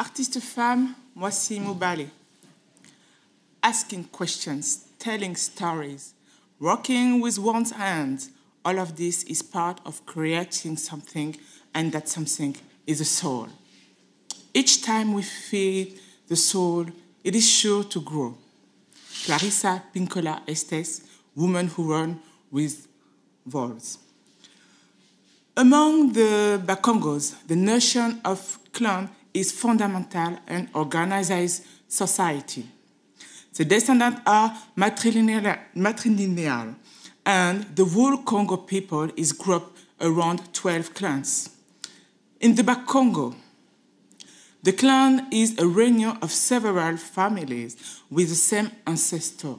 Artiste femme, Mwasi Mubali. Asking questions, telling stories, working with one's hands, all of this is part of creating something, and that something is a soul. Each time we feed the soul, it is sure to grow. Clarissa Pinkola Estes, Woman Who Run with Vols. Among the Bakongos, the notion of clan is fundamental and organizes society. The descendants are matrilineal, and the whole Congo people is grouped around 12 clans. In the Back Congo, the clan is a reunion of several families with the same ancestor.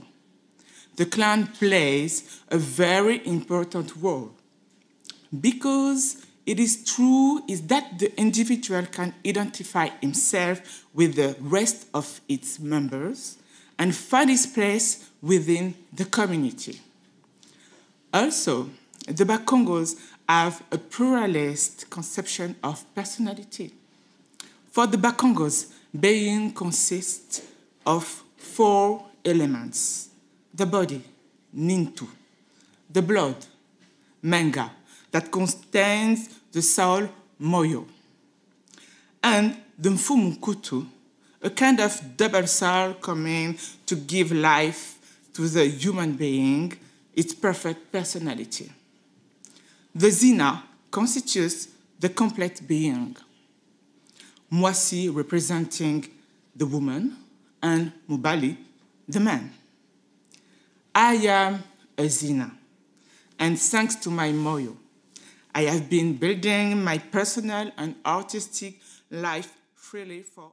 The clan plays a very important role because it is true is that the individual can identify himself with the rest of its members and find his place within the community. Also, the Bakongos have a pluralist conception of personality. For the Bakongos, being consists of four elements. The body, Nintu. The blood, manga that contains the soul moyo. And the mfumukutu, a kind of double soul coming to give life to the human being, its perfect personality. The zina constitutes the complete being. Mwasi representing the woman and Mubali the man. I am a zina, and thanks to my moyo, I have been building my personal and artistic life freely for.